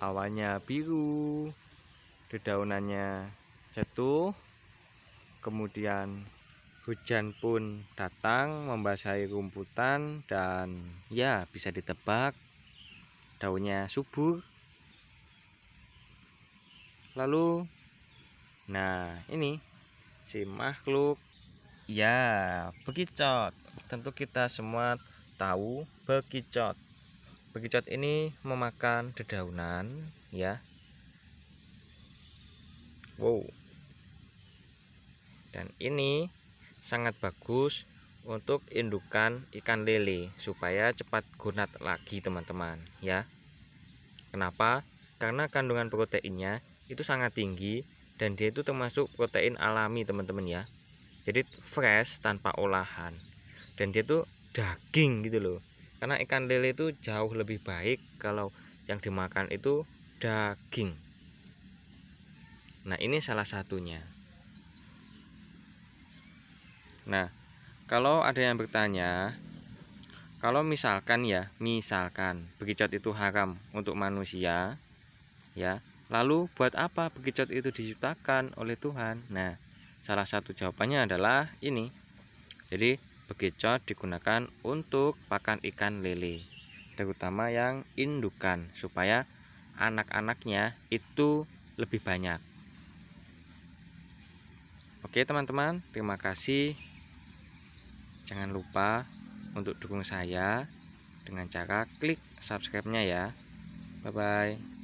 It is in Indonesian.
awalnya biru, dedaunannya jatuh, kemudian hujan pun datang membasahi rumputan dan ya bisa ditebak daunnya subur. Lalu nah ini si makhluk ya bekicot. Tentu kita semua tahu bekicot Bekicot ini memakan dedaunan ya. Wow. Dan ini sangat bagus untuk indukan ikan lele supaya cepat gonat lagi teman-teman ya. Kenapa? Karena kandungan proteinnya itu sangat tinggi dan dia itu termasuk protein alami teman-teman ya. Jadi fresh tanpa olahan dan dia itu daging gitu loh karena ikan lele itu jauh lebih baik kalau yang dimakan itu daging nah ini salah satunya nah kalau ada yang bertanya kalau misalkan ya misalkan begicot itu haram untuk manusia ya lalu buat apa begicot itu diciptakan oleh Tuhan nah salah satu jawabannya adalah ini jadi Bekicot digunakan untuk pakan ikan lele, terutama yang indukan, supaya anak-anaknya itu lebih banyak. Oke teman-teman, terima kasih. Jangan lupa untuk dukung saya dengan cara klik subscribe-nya ya. Bye-bye.